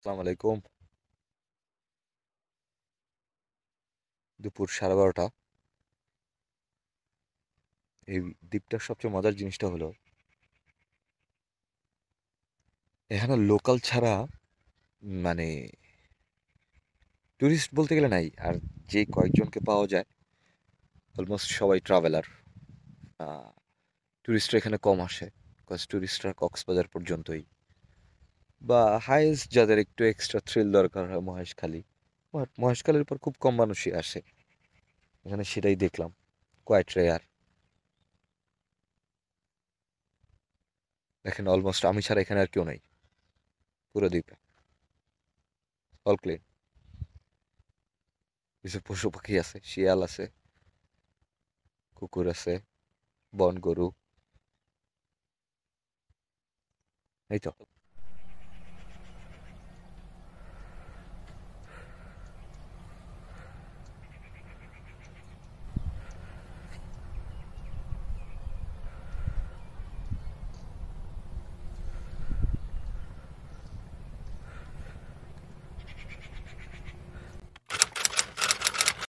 আসসালামু আলাইকুম দুপুর সাড়ে বারোটা এই দ্বীপটার সবচেয়ে মজার জিনিসটা হলো এখানে লোকাল ছাড়া মানে ট্যুরিস্ট বলতে গেলে নাই আর যে কয়েকজনকে পাওয়া যায় অলমোস্ট সবাই ট্রাভেলার ট্যুরিস্টরা এখানে কম আসে বিকজ ট্যুরিস্টরা কক্সবাজার পর্যন্তই বা হাইস্ট যাদের একটু এক্সট্রা থ্রিল দরকার হয় মহেশখালী বাট মহেশখালীর পর খুব কম মানুষই আসে এখানে সেটাই দেখলাম কোয়াইট রেয়ার দেখেন অলমোস্ট আমি ছাড়া এখানে আর কেউ নাই পুরো দ্বীপে অল ক্লিন কিছু পশু পাখি আছে শিয়াল আছে কুকুর আছে বন গরু এই তো